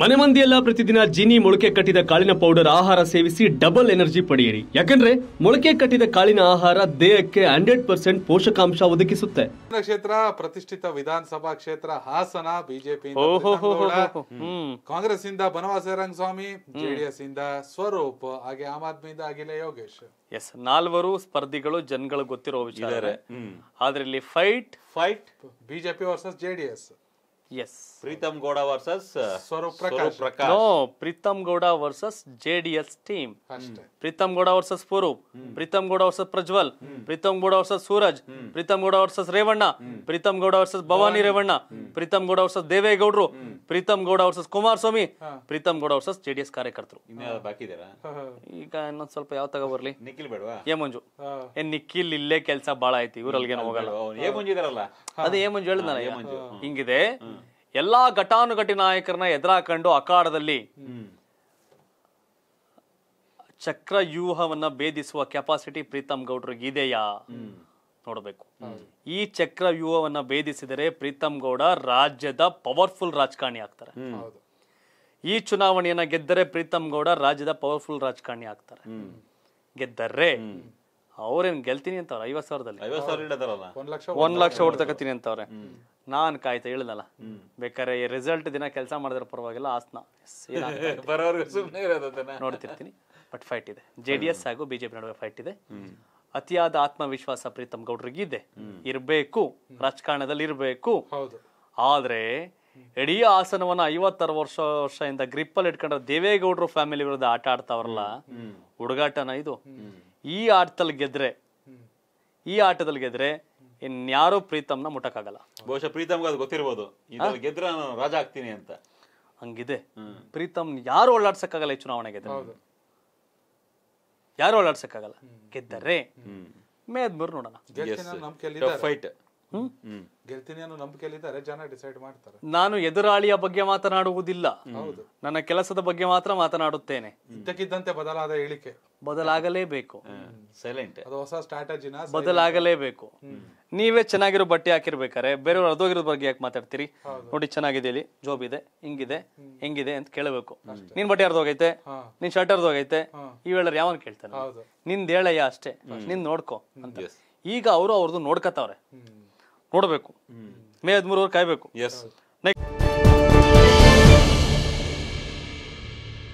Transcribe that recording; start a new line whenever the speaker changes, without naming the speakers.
ಮನೆ ಮಂದಿಯೆಲ್ಲ ಪ್ರತಿದಿನ ಜೀನಿ ಮೊಳಕೆ ಕಟ್ಟಿದ ಕಾಳಿನ ಪೌಡರ್ ಆಹಾರ ಸೇವಿಸಿ ಡಬಲ್ ಎನರ್ಜಿ ಪಡೆಯಿರಿ ಯಾಕಂದ್ರೆ ಮೊಳಕೆ ಕಟ್ಟಿದ ಕಾಳಿನ ಆಹಾರ ದೇಹಕ್ಕೆ ಹಂಡ್ರೆಡ್ ಪರ್ಸೆಂಟ್ ಪೋಷಕಾಂಶ ಒದಗಿಸುತ್ತೆ
ಕ್ಷೇತ್ರ ಪ್ರತಿಷ್ಠಿತ ವಿಧಾನಸಭಾ ಕ್ಷೇತ್ರ ಹಾಸನ ಬಿಜೆಪಿ ಕಾಂಗ್ರೆಸ್ ಇಂದ ಬನವಾಸ ರಂಗಸ್ವಾಮಿ ಜೆಡಿಎಸ್ ಇಂದ ಸ್ವರೂಪ್ ಹಾಗೆ ಆಮ್ ಆದ್ಮಿಯಿಂದ ಆಗಿಲ್ಲ ಯೋಗೇಶ್
ಎಸ್ ನಾಲ್ವರು ಸ್ಪರ್ಧಿಗಳು ಜನಗಳು ಗೊತ್ತಿರೋ ವಿಚಾರ ಆದ್ರೆ fight
fight BJP versus JDS S Preetham Gowda versus Swaroop no
Preetham Gowda versus JDS D S team Preetham Gowda versus Swaroop Preetham Gowda versus Prajwal Preetham Gowda versus Suraj Preetham Gowda versus Revanna Preetham Gowda versus Bhavani Revanna Preetham Gowda versus ದೇವೇಗೌಡರು Preetham Gowda versus Kumaraswamy Preetham Gowda versus J D S ಕಾರ್ಯಕರ್ತರು ಈಗ ಇನ್ನೊಂದ್ ಸ್ವಲ್ಪ ಯಾವ ತಗೋ ಬರ್ಲಿ ನಿಖಿಲ್ ಬೇಡವಾ ಏ ಮಂಜು ಏ ನಿಖಿಲ್ ಇಲ್ಲೇ ಕೆಲಸ ಬಾಳ ಐತಿ ಇವ್ರಲ್ಗೇನು ಹೋಗಲ್ಲ ಏ ಮಂಜು ಇದಾರಲ್ಲ ಅದೇ ಏ ಮಂಜು ಹಿಂಗಿದೆ ಎಲ್ಲಾ ಘಟಾನುಘಟಿ ನಾಯಕರನ್ನ ಎದುರಾಕಂಡು ಅಖಾಡದಲ್ಲಿ ಚಕ್ರ ವ್ಯೂಹವನ್ನ ಭೇದಿಸುವ ಕೆಪಾಸಿಟಿ ಪ್ರೀತಮ್ ಇದೆಯಾ ನೋಡಬೇಕು ಈ ಚಕ್ರ ವ್ಯೂಹವನ್ನ ಭೇದಿಸಿದರೆ ಪ್ರೀತಮ್ ಗೌಡ ರಾಜ್ಯದ ಪವರ್ಫುಲ್ ರಾಜಕಾರಣಿ ಆಗ್ತಾರೆ ಈ ಚುನಾವಣೆಯನ್ನ ಗೆದ್ದರೆ ಪ್ರೀತಮ್ ಗೌಡ ರಾಜ್ಯದ ಪವರ್ಫುಲ್ ರಾಜಕಾರಣಿ ಆಗ್ತಾರೆ ಗೆದ್ದರೆ ಅವ್ರೇನ್ ಗೆಲ್ತೀನಿ ಅಂತವ್ರ ಐವತ್ ಸಾವಿರದಲ್ಲಿ ಒಂದ್ ಲಕ್ಷ ಓಟ್ ಅಂತವ್ರೆ ನಾನ್ ಕಾಯ್ತಾ ಹೇಳಿದಲ್ಲ ಬೇಕಾದ್ರೆ ರಿಸಲ್ಟ್ ದಿನ ಕೆಲಸ ಮಾಡಿದ್ರ ಪರವಾಗಿಲ್ಲ ಆಸ್ನ ನೋಡ್ತಿರ್ತೀನಿ ಬಟ್ ಫೈಟ್ ಇದೆ ಜೆ ಡಿ ಎಸ್ ಹಾಗೂ ಬಿಜೆಪಿ ನಡುವೆ ಫೈಟ್ ಇದೆ ಅತಿಯಾದ ಆತ್ಮವಿಶ್ವಾಸ ಪ್ರೀತಮ್ ಇದೆ ಇರಬೇಕು ರಾಜಕಾರಣದಲ್ಲಿ ಇರ್ಬೇಕು ಆದ್ರೆ ಇಡೀ ಹಾಸನವನ್ನ ಐವತ್ತಾರು ವರ್ಷ ವರ್ಷದಿಂದ ಅಲ್ಲಿ ಇಟ್ಕೊಂಡ್ರೆ ದೇವೇಗೌಡರು ಫ್ಯಾಮಿಲಿ ವಿರುದ್ಧ ಆಟ ಆಡ್ತಾವ್ರಲ್ಲ ಹುಡುಗಾಟನ ಇದು ಈ ಆಟದಲ್ಲಿ ಗೆದ್ರೆ ಈ ಆಟದಲ್ಲಿ ಗೆದ್ರೆ ಇನ್ಯಾರು ಪ್ರೀತಮ್ನ ಮುಟ್ಟಕ್ಕಾಗಲ್ಲ ಬಹುಶಃ ಪ್ರೀತಮ್ ಅದು ಗೊತ್ತಿರ್ಬೋದು ಗೆದ್ರೆ ರಾಜ ಆಗ್ತೀನಿ ಅಂತ ಹಂಗಿದೆ ಪ್ರೀತಮ್ ಯಾರು ಓಡಾಡ್ಸಕ್ಕಾಗಲ್ಲ ಈ ಚುನಾವಣೆ ಗೆದ್ರೆ ಯಾರು ಓಡಾಡ್ಸಕ್ಕಾಗಲ್ಲ ಗೆದ್ದರೆ ಮೇದ್ಮರ್ ನೋಡೋಣ ಫೈಟ್
ಹ್ಮ್ ಜನ ಡಿಸೈಡ್ ಮಾಡ್ತಾರೆ
ನಾನು ಎದುರಾಳಿಯ ಬಗ್ಗೆ ಮಾತನಾಡುವುದಿಲ್ಲ ನನ್ನ ಕೆಲಸದ ಬಗ್ಗೆ ಮಾತ್ರ ಮಾತನಾಡುತ್ತೇನೆ
ಇದ್ದಕ್ಕಿದ್ದಂತೆ ಬದಲಾದ ಹೇಳಿಕೆ
ಬದಲಾಗಲೇಬೇಕು
ಸೈಲೆಂಟ್ ಅದು ಹೊಸ ಸ್ಟ್ರಾಟಜಿನ ಬದಲಾಗಲೇಬೇಕು
ನೀವೇ ಚೆನ್ನಾಗಿರೋ ಬಟ್ಟೆ ಹಾಕಿರ್ಬೇಕಾರೆ ಬೇರೆಯವ್ರು ಅರ್ಧೋಗಿರೋ ಬಗ್ಗೆ ಯಾಕೆ ಮಾತಾಡ್ತೀರಿ ನೋಡಿ ಚೆನ್ನಾಗಿದೆ ಇಲ್ಲಿ ಜಾಬ್ ಇದೆ ಹಿಂಗಿದೆ ಹೆಂಗಿದೆ ಅಂತ ಕೇಳಬೇಕು ನಿನ್ ಬಟ್ಟೆ ಅರ್ಧೋಗೈತೆ ನಿನ್ ಶರ್ಟ್ ಅರ್ಧೋಗೈತೆ ವೇಳೆ ಯಾವನ್ ಕೇಳ್ತಾನೆ ನಿಂದ ಹೇಳಯ್ಯ ಅಷ್ಟೇ ನಿನ್ ನೋಡ್ಕೊ ಅಂತ ಈಗ ಅವರು ಅವ್ರದ್ದು ನೋಡ್ಕತಾವ್ರೆ ನೋಡಬೇಕು ಮೇ ಹದಿಮೂರವರೆಗೆ ಕಾಯಬೇಕು ಎಸ್ ನೆಕ್ಸ್ಟ್